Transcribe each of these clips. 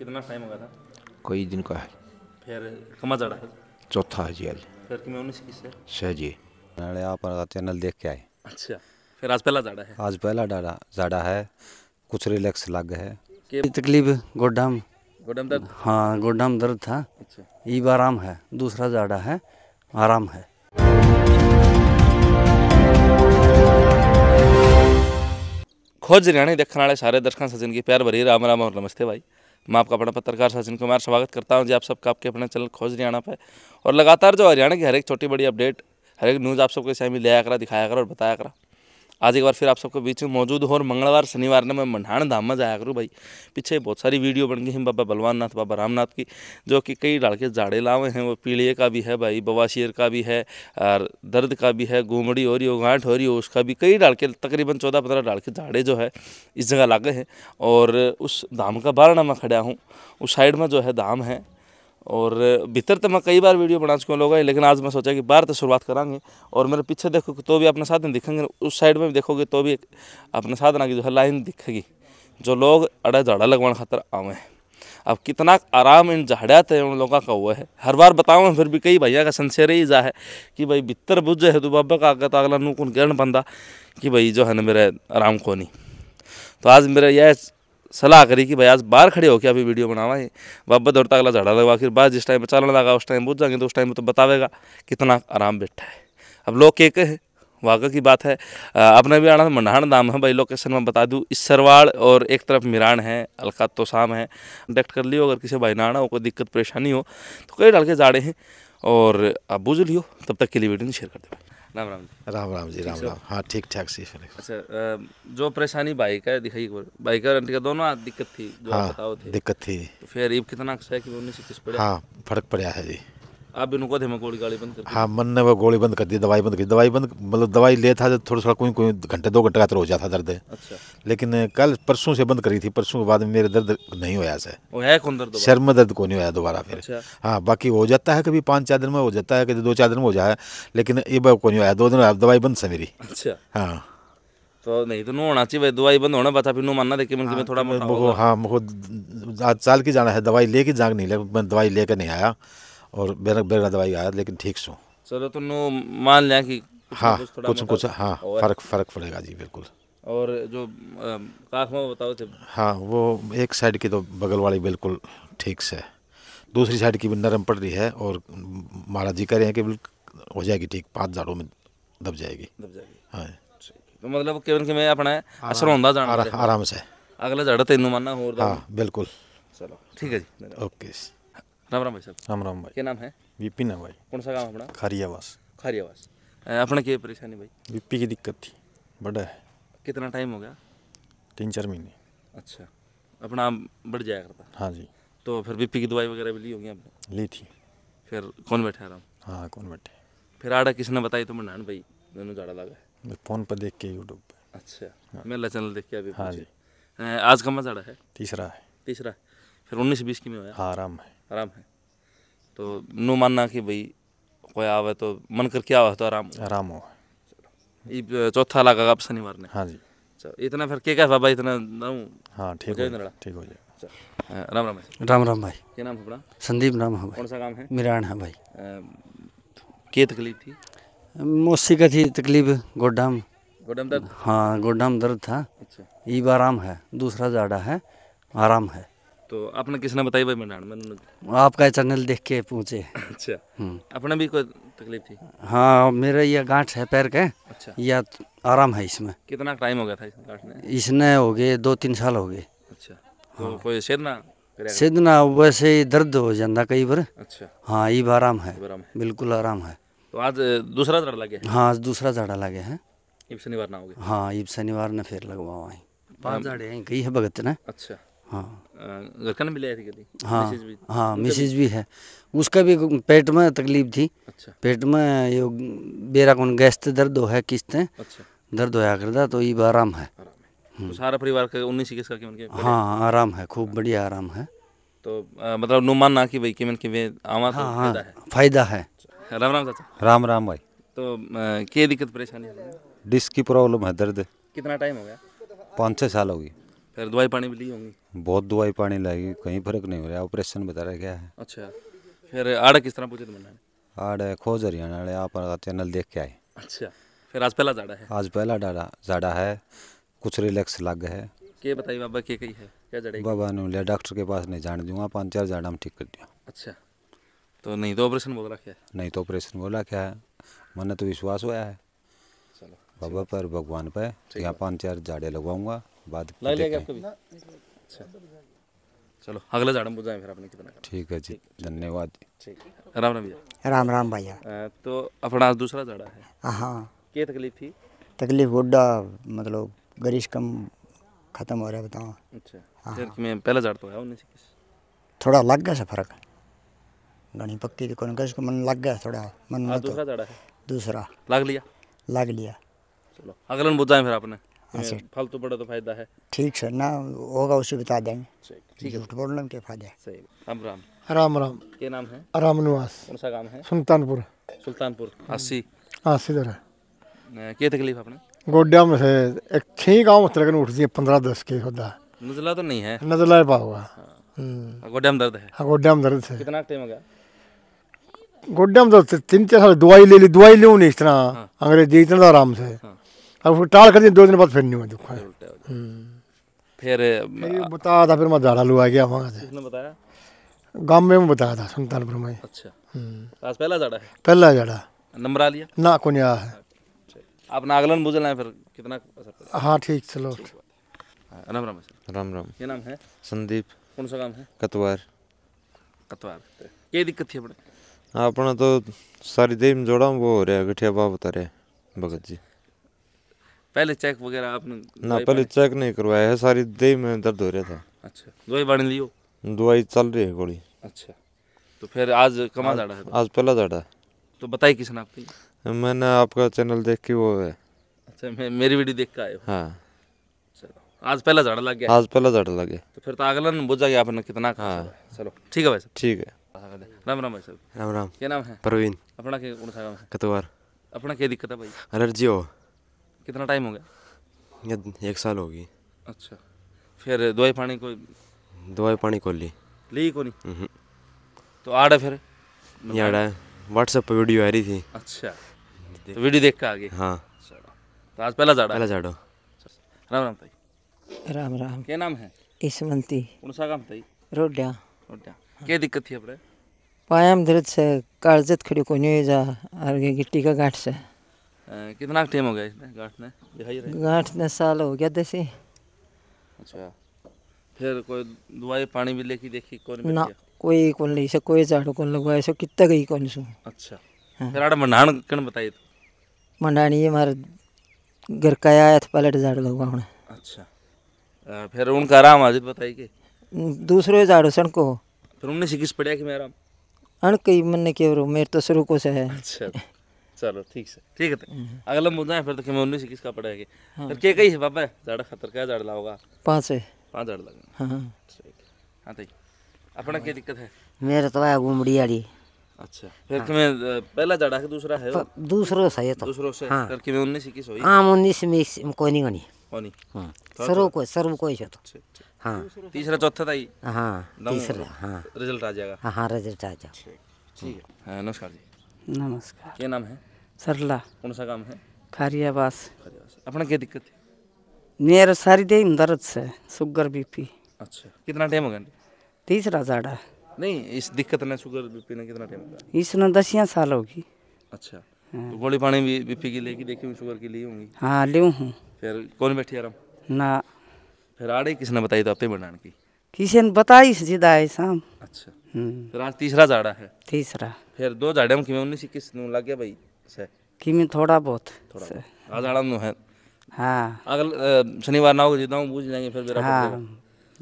कितना टाइम होगा था कई दिन का है फिर कमा जड़ा चौथा है जी आज फिर कि मैं उन्नीस से सह जी मैंने आप चैनल देख के आए अच्छा फिर आज पहला जाड़ा है आज पहला डाड़ा जाड़ा है कुछ रिलैक्स लग है तकलीफ गोडम गोडम दर्द हाँ गोडम दर्द था अच्छा ई आराम है दूसरा जाड़ा है आराम है खोज हरियाणा देखने वाले सारे दर्शकों सज्जन की प्यार भरी राम राम और नमस्ते भाई मैं आपका अपना पत्रकार सचिन कुमार स्वागत करता हूँ जी आप सबका आपके अपने चैनल खोज हरियाणा पर और लगातार जो हरियाणा की हर एक छोटी बड़ी अपडेट हर एक न्यूज़ आप सबको सबके में लिया करा दिखाया करा और बताया करा आज एक बार फिर आप सबके बीच में मौजूद हो और मंगलवार शनिवार ने मैं मंडाण धाम में जाया करूँ भाई पीछे बहुत सारी वीडियो बन गई हैं बाबा बलवान नाथ बाबा रामनाथ की जो कि कई लड़के जाड़े लावे हैं वो पीड़िए का भी है भाई बवाशीर का भी है और दर्द का भी है घूमड़ी हो रही हो गांठ हो रही हो उसका भी कई लड़के तकरीबन चौदह पंद्रह लड़के जाड़े जो है इस जगह गए हैं और उस धाम का बारणामा खड़ा हूँ उस साइड में जो है धाम है और भीतर तो मैं कई बार वीडियो बना चुका लोग लेकिन आज मैं सोचा कि बाहर तो शुरुआत करांगे और मेरे पीछे देखो तो भी अपने साथ में दिखेंगे उस साइड में भी देखोगे तो भी अपने साथ ना कि जो है लाइन दिखेगी जो लोग अड़ा झाड़ा लगवाने खातर आवे अब कितना आराम इन झाड़ा थे तो उन लोगों का हुआ है हर बार बताऊँ फिर भी कई भैया का संशेर ही जा है कि भाई भीतर बुझ है तो बाबा का आगे तो अगला नू कौन बंदा कि भाई जो है ना मेरे आराम को नहीं तो आज मेरा यह सलाह करी कि भाई आज बाहर खड़े होकर अभी वीडियो बनावा है बाबा दौड़ता अगला झाड़ा लगा फिर बाद जिस टाइम पर चलने लगा उस टाइम बुझ जाएंगे तो उस टाइम तो बतावेगा कितना आराम बैठा है अब लोग के कहे वाक़ की बात है अपने भी आना मंडाण दाम है भाई लोकेशन में बता दूँ इसरवाड़ और एक तरफ मिरान है अलका तो शाम है कंटेक्ट कर लियो अगर किसी भाई ना आना हो कोई दिक्कत परेशानी हो तो कई डाल के जाड़े हैं और आप बुझ लियो तब तक के लिए वीडियो शेयर कर दो राम राम जी राम राम जी राम राम हाँ ठीक ठाक सी अच्छा जो परेशानी बाइक है दिखाई बाइक और आंटी का दोनों दिक्कत थी जो हाँ, बताओ थे दिक्कत थी तो फिर इब कितना है कि उन्नीस इक्कीस हाँ फर्क पड़ा है जी आप गोली गाली बंद कर हाँ मन ने वो गोली बंद कर दी दवाई बंद कर दी दवाई बंद मतलब दवाई था तो थोड़ा कोई कोई घंटे दो घंटे का हो तो जाता दर्द अच्छा लेकिन कल परसों से बंद करी थी परसों के बाद मेरे दर्द नहीं होया से सर में दर्द को नहीं होया दोबारा फिर अच्छा। हाँ बाकी हो जाता है कभी पाँच चार दिन में हो जाता है कभी दो चार दिन में हो जाए लेकिन ये को नहीं होया दो दिन दवाई बंद से मेरी अच्छा हाँ तो नहीं तो नो होना चाहिए दवाई बंद होना बता फिर नो मानना देखिए मन हाँ, थोड़ा हाँ मुझको आज की जाना है दवाई लेके जाग नहीं ले मैं दवाई लेकर नहीं आया और बेरा बेरा दवाई आया लेकिन ठीक सो चलो तो नो मान लिया कि हाँ कुछ कुछ हाँ फर्क फर्क पड़ेगा जी बिल्कुल और जो काफ में बताओ थे हाँ वो एक साइड की तो बगल वाली बिल्कुल ठीक से दूसरी साइड की भी नरम पड़ रही है और महाराज जी कह रहे हैं कि बिल्कुल हो जाएगी ठीक पाँच झाड़ों में दब जाएगी दब जाएगी हाँ तो मतलब केवल कि मैं अपना असर होता जाना आराम से अगला झाड़ा तेन मानना हो हाँ बिल्कुल चलो ठीक है जी ओके राम राम भाई साहब राम राम भाई क्या नाम है विपिन है भाई कौन सा गाँव अपना खारियावास खारियावास अपना क्या परेशानी भाई बीपी की दिक्कत थी बड़ा है कितना टाइम हो गया तीन चार महीने अच्छा अपना आम बढ़ जाया करता हाँ जी तो फिर बीपी की दवाई वगैरह भी ली होगी आपने ली थी फिर कौन बैठे आराम हाँ कौन बैठे फिर आड़ा किसने बताई तो मंडान भाई दोनों जाड़ा लगा है फोन पर देख के यूट्यूब पर अच्छा हाँ। मेरा चैनल देख के अभी हाँ जी आज का मजाड़ा है तीसरा है तीसरा फिर उन्नीस बीस की में हाँ आराम है आराम है तो नो मानना कि भाई कोई आवे तो मन करके आवे तो आराम आराम हो चौथा लागा आप शनिवार ने हाँ जी अच्छा, इतना फिर क्या बाबा इतना ना हाँ ठीक हो जाएगा ठीक हो जाएगा अच्छा, राम राम भाई राम राम भाई क्या नाम है अपना संदीप नाम है कौन सा काम है मिरान है भाई क्या तकलीफ थी मोसी का थी तकलीफ गोडाम गोडाम दर्द हाँ गोडाम दर्द था अच्छा ये आराम है दूसरा जाड़ा है आराम है तो आपने किसने बताई भाई मैं मैंने आपका चैनल देख के पूछे अच्छा अपना हम्म। भी कोई तकलीफ थी हाँ मेरा यह गांठ है पैर के अच्छा यह आराम है इसमें कितना टाइम हो गया था इसमें गांठ में इसने हो गए दो तीन साल हो गए अच्छा तो हाँ। कोई सेधना सेधना वैसे ही दर्द हो जाता कई बार अच्छा हाँ ये आराम है बिल्कुल आराम है तो आज दूसरा झाड़ा लगे हाँ आज दूसरा झाड़ा लगे है शनिवार ना हो गया हाँ इब शनिवार ने फिर लगवाओ पाँच झाड़े हैं कई है भगत ने अच्छा हाँ हाँ हाँ मतलब मिसिज भी है उसका भी पेट में तकलीफ थी अच्छा पेट में यो बेरा कौन गैस दर्द हो है किस्त अच्छा दर्द होया करता तो ये आराम है हम्म। तो सारा परिवार का उन्नीस इक्कीस का हाँ हाँ आराम है खूब बढ़िया आराम है तो मतलब नुमान ना की भाई कि तो हाँ, हाँ, फायदा है अच्छा। राम राम चाचा राम राम भाई तो क्या दिक्कत परेशानी डिस्क की प्रॉब्लम है दर्द कितना टाइम हो गया पाँच छः साल हो गई फिर दवाई पानी भी ली होंगी बहुत दवाई पानी लाई कहीं फर्क नहीं हो रहा ऑपरेशन बता रहे क्या है अच्छा फिर आड़ किस तरह पूछे तो मैंने आड़ है खोज हरियाणा आप चैनल देख के आए अच्छा फिर आज पहला जाड़ा है आज पहला डाड़ा जाड़ा है कुछ रिलैक्स लग है के बताइए बाबा के कही है क्या जड़े बाबा ने लिया डॉक्टर के पास नहीं जाने दूंगा पाँच चार जाड़ा हम ठीक कर दिया अच्छा तो नहीं तो ऑपरेशन बोल रखा है नहीं तो ऑपरेशन बोला क्या है मन तो विश्वास होया है बाबा पर भगवान पर यहाँ पाँच चार झाड़े लगवाऊंगा बाद अच्छा। चलो अगला झाड़ बुझाए फिर आपने कितना ठीक है जी धन्यवाद राम राम भैया राम राम भैया तो अपना आज दूसरा झाड़ा है हाँ, हाँ क्या तकलीफ थी तकलीफ वोडा मतलब गरीश कम खत्म हो रहा है बताओ अच्छा हाँ।, हाँ। मैं पहला झाड़ तो है उन्नीस थोड़ा लग गया फर्क घनी पक्की थी कौन मन लग गया थोड़ा मन हाँ, तो। दूसरा झाड़ा है दूसरा लग लिया लग लिया चलो अगलन बताएं फिर आपने अच्छा तो पड़ा तो फायदा है ठीक सर ना होगा उसे बता देंगे झूठ बोलने के फायदे सही राम राम राम राम के नाम है राम निवास कौन सा काम है सुल्तानपुर सुल्तानपुर आसी आसी दर क्या तकलीफ आपने गोड्डा में से एक छह गांव में लगन उठती है पंद्रह दस के होता है नजला तो नहीं है नजला है हुआ हाँ। हम्म। हाँ, गोड्डा में दर्द है हाँ, गोड्डा में दर्द है कितना टाइम हो गया गोड्डा में दर्द तीन चार साल दवाई ले ली दवाई लूँ नहीं इतना अंग्रेजी इतना आराम से अब उसको टाल कर दिए दो दिन बाद फिर नहीं हुआ दुखा फिर हम्म। बताया था फिर मैं झाड़ा लुआ गया वहाँ से बताया गांव में बताया था सुल्तानपुर में अच्छा हम्म। आज पहला झाड़ा पहला झाड़ा नंबर आ लिया ना को नहीं आया है अच्छा। आप नागलन बुझल हैं फिर कितना असर हाँ ठीक चलो हाँ, राम राम राम राम ये नाम है संदीप कौन सा काम है कतवार कतवार ये दिक्कत थी अपने अपना तो सारी देव जोड़ा वो हो रहा है गठिया बाप बता रहे भगत जी पहले चेक वगैरह आपने ना पहले चेक नहीं करवाया है सारी देह में दर्द हो रहा था अच्छा दवाई बन लियो दवाई चल रही है गोली अच्छा तो फिर आज कमा जाड़ा है तो? आज पहला जाड़ा तो बताई किसने आपकी मैंने आपका चैनल देख के वो है अच्छा मैं मेरी वीडियो देख के आए हाँ आज पहला झाड़ लग गया आज पहला झाड़ लग गया तो फिर तो अगला ने बुझा गया आपने कितना कहा हाँ। चलो ठीक है भाई साहब ठीक है राम राम भाई साहब राम राम क्या नाम है प्रवीण अपना के कौन सा काम है कतवार अपना क्या दिक्कत है भाई एलर्जी हो कितना टाइम हो गया एक साल होगी अच्छा फिर दवाई पानी को दवाई पानी को ली ली को नहीं हम्म। तो आड़ा फिर आड़ा है व्हाट्सएप पर वीडियो आ रही थी अच्छा तो वीडियो देख के आ गई हाँ तो आज पहला जाड़ा पहला जाड़ो राम राम ताई राम राम क्या नाम है इसमंती कौनसा काम ताई रोड्या रोड्या क्या दिक्कत थी अपने पायाम दर्द से कागजत खड़ी को नहीं जा और गिट्टी का गांठ से कितना टाइम हो गया इसमें गांठ ने गांठ ने साल हो गया देसी अच्छा फिर कोई दवाई पानी भी लेके देखी कौन ना कोई कौन ले सको कोई झाड़ू कौन लगवाए सो कितना गई कौन सो अच्छा हाँ। फिर आड़ मंडाण कण बताई तो ये मार घर का आया था पलट तो झाड़ू लगवाने अच्छा फिर उन का राम आज बताई के दूसरे झाड़ू सन को फिर उन्होंने सिकिस पड़या कि मेरा अन कई मन ने केवरो मेरे तो शुरू को से है अच्छा चलो ठीक से ठीक है तो। हम्म। अगला मुद्दा है फिर तो मैं उन्नीस इक्कीस का पड़ेगा हाँ। फिर के कही है बाबा झाड़ा खतर क्या झाड़ लाओगा पाँच है पाँच झाड़ लगे हाँ, हाँ ठीक हाँ तो अपना क्या दिक्कत है मेरा तो आया घूमड़ी आड़ी अच्छा फिर हाँ। पहला झाड़ा है दूसरा है दूसरो सही तो से हाँ। में हाँ, कोई नहीं हाँ। तो सर्व अच्छा। कोई सर्व कोई तो अच्छा, अच्छा। तीसरा चौथा था ही तीसरा रिजल्ट आ जाएगा रिजल्ट आ जाएगा ठीक है नमस्कार जी नमस्कार क्या नाम है सरला कौन सा काम है खारियावास अपना क्या दिक्कत है मेरा सारी दे दर्द से शुगर बीपी अच्छा कितना टाइम हो गया तीसरा जाड़ा नहीं इस दिक्कत ने शुगर बीपी ने कितना टाइम होगा इसने या साल होगी अच्छा हाँ। तो गोली पानी भी बीपी की लेके देखी हुई शुगर की ली होंगी हाँ ले हूँ फिर कौन बैठी आराम ना फिर आड़े किसने बताई तो आपते बनाने की किसी ने बताई सीधा है शाम अच्छा हम्म। फिर आज तीसरा जाड़ा है तीसरा फिर दो जाड़े में कि उन्नीस इक्कीस लग गया भाई किमी थोड़ा बहुत थोड़ा आज आराम है हाँ अगल शनिवार ना हो जीता हूँ बूझ जाएंगे फिर मेरा हाँ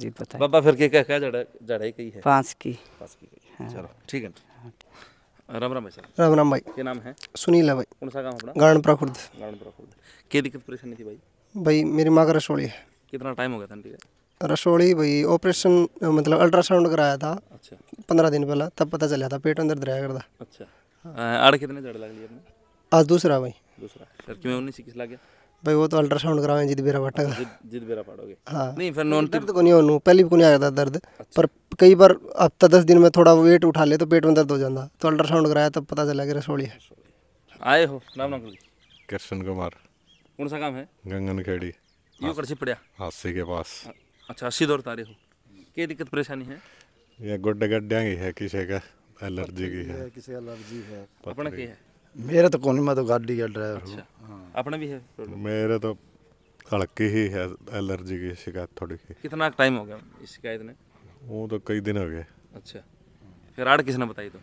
जी पता बाबा फिर के क्या क्या जड़ा जड़ाई की है पाँच की पाँच की हाँ। चलो ठीक है हाँ, राम राम भाई राम राम भाई के नाम है सुनील है भाई कौन सा काम अपना गारणपुरा प्रखुर्द गारणपुरा प्रखुर्द के दिक्कत परेशानी थी भाई भाई मेरी मां का रसोली है कितना टाइम हो गया था ठीक है रसोली भाई ऑपरेशन मतलब अल्ट्रासाउंड कराया था अच्छा पंद्रह दिन पहले तब पता चला था पेट अंदर दर्द करता अच्छा हाँ, आड़ कितने जड़ लग लिया आज दूसरा भाई दूसरा सर क्यों उन्नीस किस लग गया भाई वो तो अल्ट्रासाउंड करावे जिद बेरा फटा का जिद बेरा फाड़ोगे हाँ नहीं फिर नॉन दर्द को नहीं होनू पहले भी को नहीं आया था दर्द अच्छा। पर कई बार हफ्ता दस दिन में थोड़ा वेट उठा ले तो पेट में दर्द हो जाता तो अल्ट्रासाउंड कराया तब पता चला कि रसोड़ी है आए हो नाम नाम कृष्ण कुमार कौन सा काम है गंगन खेड़ी यू कर पड़िया हाथी के पास अच्छा अस्सी दौर तारे हो क्या दिक्कत परेशानी है ये गुड्डे गड्ढिया की है किसी का एलर्जी की है किसी एलर्जी है अपना की है मेरा तो कौन मैं तो गाड़ी का ड्राइवर अच्छा। हाँ। अपना भी है मेरे तो हड़की ही है एलर्जी की शिकायत थोड़ी सी कितना टाइम हो गया इस शिकायत ने वो तो कई दिन हो गए अच्छा फिर आड़ किसने बताई तो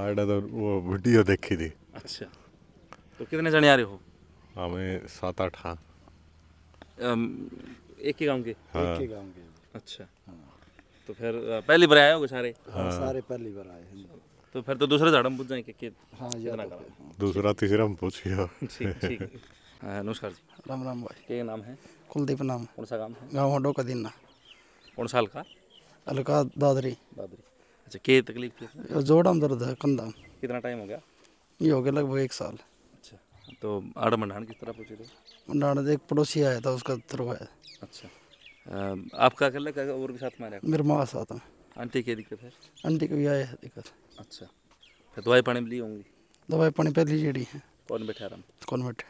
आड़ तो वो वीडियो देखी थी अच्छा तो कितने जने आ रहे हो हमें सात आठ हाँ एक ही गाँव के हाँ। एक ही गांव के अच्छा हाँ। तो फिर पहली बार आए हो सारे हाँ, हाँ। सारे पहली बार आए हैं तो फिर तो दूसरा झाड़ हम पूछ जाएंगे कि हाँ कितना दूसरा तीसरा हम पूछ गया हाँ, हाँ, नमस्कार जी राम राम भाई क्या नाम है कुलदीप नाम कौन सा काम है गाँव हडो का दिन कौन सा हल्का अलका दादरी दादरी अच्छा के तकलीफ थी जोड़ा में दर्द है कंधा कितना टाइम हो गया ये हो गया लगभग एक साल अच्छा तो आड़ मंडान किस तरह पूछे थे मंडान एक पड़ोसी आया था उसका थ्रू है अच्छा आपका अकेले और भी साथ मारा मेरे माँ के साथ आंटी की दिक्कत है आंटी को भी आया दिक्कत अच्छा फिर दवाई पानी ली होंगी दवाई पानी पहली जेड़ी है कौन बैठा राम कौन बैठा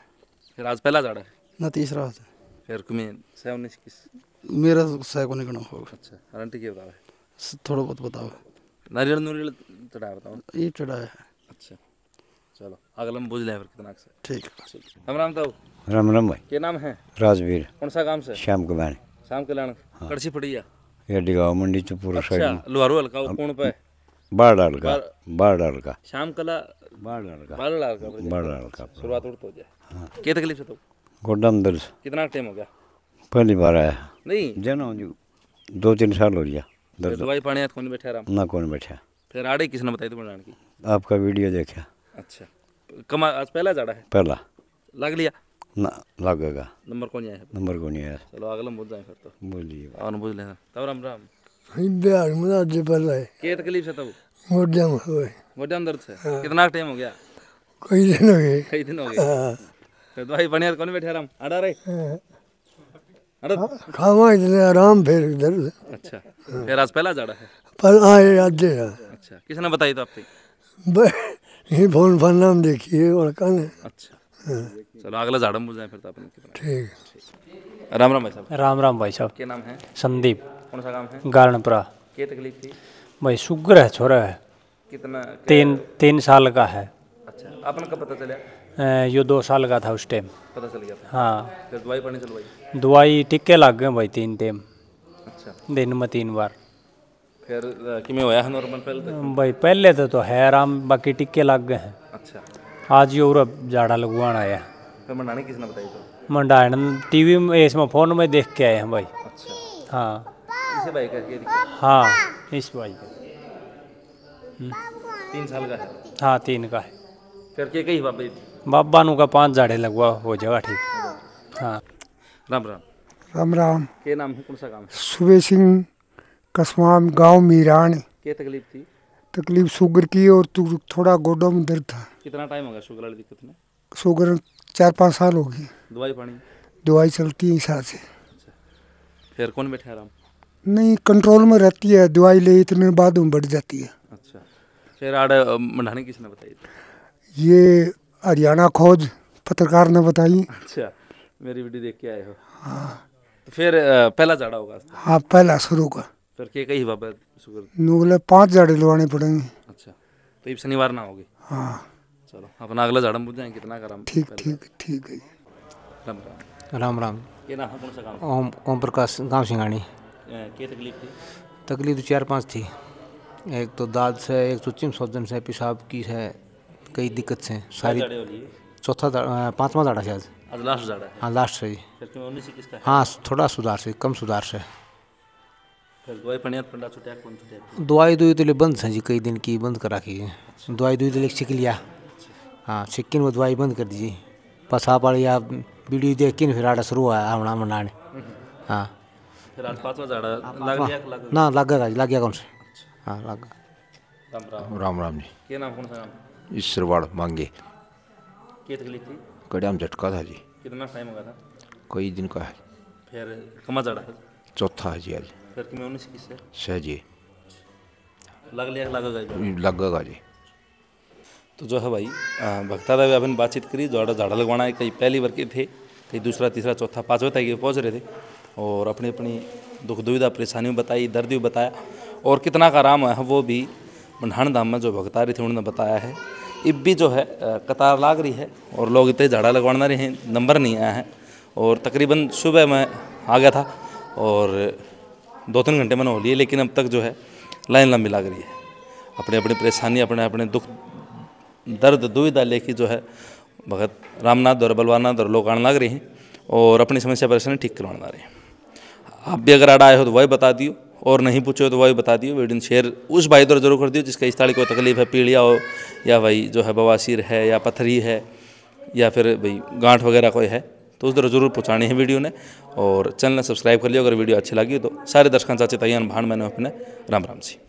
फिर आज पहला झाड़ा है ना तीसरा आज फिर कुमे से उन्नीस किस मेरा सह को निकलना होगा अच्छा गारंटी के बतावे थोड़ा बहुत बताओ नारियल नुरियल चढ़ाया बताओ ये चढ़ाया है अच्छा चलो अगला में बुझ लें फिर कितना ठीक राम राम ताऊ राम राम भाई क्या नाम है राजवीर कौन सा काम से श्याम कल्याण श्याम कल्याण हाँ। कड़छी पड़ी है ये डिगाव मंडी चुपुर अच्छा, लुहारू हल्का कौन पे बाळाल का का शाम कला का का का शुरुआत तो जाए हाँ। तकलीफ से तो कितना टाइम हो गया पहली बार आया नहीं दो तीन साल हो गया दवाई पानी कौन आराम ना कौन बैठा फिर आड़े किसने बताई जान की आपका वीडियो देखा अच्छा कमा आज पहला जाड़ा है पहला लग लिया ना लगेगा नंबर कौन आया नंबर कौन आया चलो अगला बोल जाए फिर तो बोलिए और बोल लेना तब राम राम बिहार तो? में राज्य पर क्या तकलीफ तब हुए दर्द हाँ। कितना टाइम हो गया कई दिन हो गए कई दिन हो गए हाँ। तो कौन बैठे आराम हाँ। खावा इतने आराम फिर इधर अच्छा फिर आज पहला जाड़ा है पर आए आज अच्छा किसने बताई तो ये फोन फोन नाम देखिए और कौन है अच्छा चलो अगला मुझे फिर तो ठीक राम राम भाई साहब राम राम भाई साहब क्या नाम है संदीप कौन सा गांव है गारणपुरा क्या तकलीफ थी भाई शुगर है छोरा है कितना तीन तीन साल का है अच्छा आपने कब पता चला यो दो साल का था उस टाइम पता चल गया हाँ फिर दवाई पड़ने चलवाई दवाई टिक्के लग गए भाई तीन टाइम अच्छा दिन में तीन बार फिर किमें होया नॉर्मल पहले भाई पहले तो तो है आराम बाकी टिक्के लग गए हैं अच्छा आज यो और झाड़ा लगवाना आया फिर मंडाने किसने बताई तो मंडाने टीवी में इसमें फोन में देख के आए हैं भाई अच्छा हाँ इसे भाई करके हाँ इस भाई का हम्म। तीन साल का है हाँ तीन का है करके कई बाबा बाबा नु का पांच झाड़े लगवा हो जाएगा ठीक हाँ राम राम राम राम के नाम है कौन सा काम सुबह सिंह कसमाम गांव मीरान के तकलीफ थी तकलीफ शुगर की और थोड़ा गोडों में दर्द था कितना टाइम होगा शुगर वाली दिक्कत में शुगर चार पाँच साल हो गए दवाई पानी दवाई चलती है हिसाब से अच्छा। फिर कौन बैठा आराम नहीं कंट्रोल में रहती है दवाई ले इतने बाद में बढ़ जाती है अच्छा मंडाने किसने बताई ये हरियाणा खोज पत्रकार ने बताई अच्छा मेरी वीडियो देख के आए हो हाँ तो फिर पहला झाड़ा होगा हाँ पहला शुरू का फिर के कई बाबा शुगर नूगले पांच झाड़े लुवाने पड़ेंगे अच्छा तो ये शनिवार ना होगी हाँ चलो अपना अगला झाड़ा बुझ जाएंगे कितना कराम ठीक ठीक ठीक है राम राम राम राम ओम ओम प्रकाश गाँव सिंगानी क्या तकलीफ थी तकलीफ तो चार पाँच थी एक तो दाद से एक तो चिम सौजन से पेशाब की है कई दिक्कत से सारी चौथा पाँचवा दाड़ा शायद लास्ट हाँ लास्ट से ही हाँ थोड़ा सुधार से कम सुधार से दवाई दुई तो, तो बंद है जी कई दिन की बंद कर रखी अच्छा। दवाई दुई तो, तो छिक लिया अच्छा। हाँ सिक्किन वो दवाई बंद कर दीजिए पसा पड़ या वीडियो देख के फिर आड़ा शुरू हुआ आमना हम्म। हाँ कौन से अच्छा। हाँ राम राम जी ईश्वरवाड़ मांगे कड़ियाम झटका था जी कितना टाइम होगा था कई दिन का है फिर कमा चौथा है जी आज फिर कि मैं उन्नीस सह जी लग लिया जी तो जो है भाई भक्ता दावे अपन बातचीत करी जो झाड़ा लगवाना है कहीं पहली बार के थे कहीं दूसरा तीसरा चौथा पाँचवा तक पहुँच रहे थे और अपनी अपनी दुख दुविधा परेशानी बताई दर्द भी बताया और कितना का आराम है वो भी मंडाण धाम में जो भगता रही थी उन्होंने बताया है इब भी जो है कतार लाग रही है और लोग इतने झाड़ा लगवाना रहे हैं नंबर नहीं आया है और तकरीबन सुबह मैं आ गया था और दो तीन घंटे मैंने हो लिए लेकिन अब तक जो है लाइन लंबी लाग रही है अपने अपनी परेशानी अपने अपने दुख दर्द दुविधा लेके जो है भगत रामनाथ और बलवानाथ और लोग आने लाग रहे हैं और अपनी समस्या परेशानी ठीक करवाना रहे हैं आप भी अगर आड़ा आए हो तो वही बता दियो और नहीं पूछो तो वही बता दियो वीडियो शेयर उस भाई द्वारा जरूर कर दियो जिसका इस ताली को तकलीफ है पीड़िया हो या भाई जो है बवासीर है या पथरी है या फिर भाई गांठ वगैरह कोई है तो उस तरह जरूर पहुँचानी है वीडियो ने और चैनल सब्सक्राइब कर लिया अगर वीडियो अच्छी लगी तो सारे दर्शक चाचे तैयार भाण मैंने अपने राम राम जी